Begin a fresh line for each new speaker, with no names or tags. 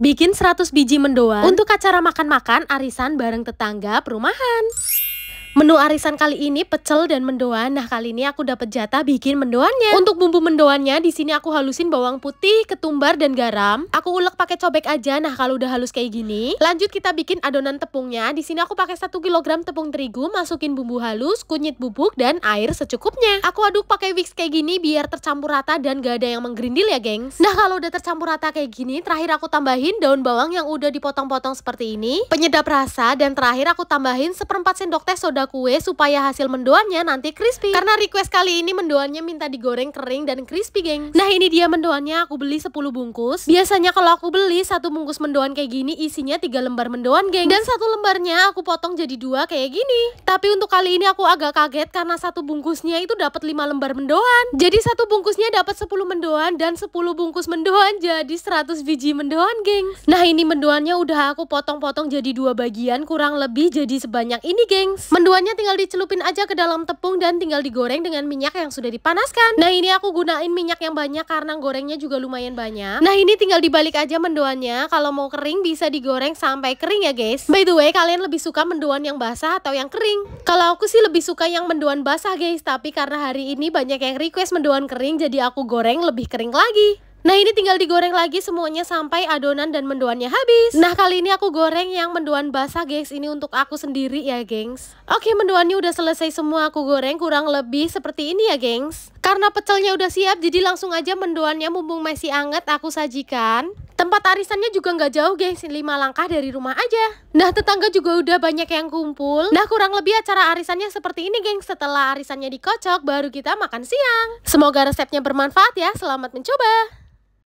Bikin 100 biji mendoan untuk acara makan-makan arisan bareng tetangga perumahan. Menu arisan kali ini pecel dan mendoan. Nah, kali ini aku dapat jatah bikin mendoannya. Untuk bumbu mendoannya di sini aku halusin bawang putih, ketumbar dan garam. Aku ulek pakai cobek aja. Nah, kalau udah halus kayak gini, lanjut kita bikin adonan tepungnya. Di sini aku pakai 1 kg tepung terigu, masukin bumbu halus, kunyit bubuk dan air secukupnya. Aku aduk pakai whisk kayak gini biar tercampur rata dan gak ada yang menggerindil ya, gengs. Nah, kalau udah tercampur rata kayak gini, terakhir aku tambahin daun bawang yang udah dipotong-potong seperti ini, penyedap rasa dan terakhir aku tambahin seperempat sendok teh soda kue supaya hasil mendoannya nanti crispy. Karena request kali ini mendoannya minta digoreng kering dan crispy, geng. Nah, ini dia mendoannya aku beli 10 bungkus. Biasanya kalau aku beli satu bungkus mendoan kayak gini isinya tiga lembar mendoan, geng. Dan satu lembarnya aku potong jadi dua kayak gini. Tapi untuk kali ini aku agak kaget karena satu bungkusnya itu dapat 5 lembar mendoan. Jadi satu bungkusnya dapat 10 mendoan dan 10 bungkus mendoan jadi 100 biji mendoan, geng. Nah, ini mendoannya udah aku potong-potong jadi dua bagian kurang lebih jadi sebanyak ini, gengs. Mendo Keduanya tinggal dicelupin aja ke dalam tepung dan tinggal digoreng dengan minyak yang sudah dipanaskan. Nah ini aku gunain minyak yang banyak karena gorengnya juga lumayan banyak. Nah ini tinggal dibalik aja mendoannya. Kalau mau kering bisa digoreng sampai kering ya guys. By the way kalian lebih suka mendoan yang basah atau yang kering? Kalau aku sih lebih suka yang mendoan basah guys. Tapi karena hari ini banyak yang request mendoan kering jadi aku goreng lebih kering lagi. Nah ini tinggal digoreng lagi semuanya sampai adonan dan mendoannya habis Nah kali ini aku goreng yang mendoan basah gengs ini untuk aku sendiri ya gengs Oke mendoannya udah selesai semua aku goreng kurang lebih seperti ini ya gengs Karena pecelnya udah siap jadi langsung aja mendoannya mumpung masih anget aku sajikan Tempat arisannya juga nggak jauh gengs, 5 langkah dari rumah aja. Nah tetangga juga udah banyak yang kumpul. Nah kurang lebih acara arisannya seperti ini gengs, setelah arisannya dikocok baru kita makan siang. Semoga resepnya bermanfaat ya, selamat mencoba.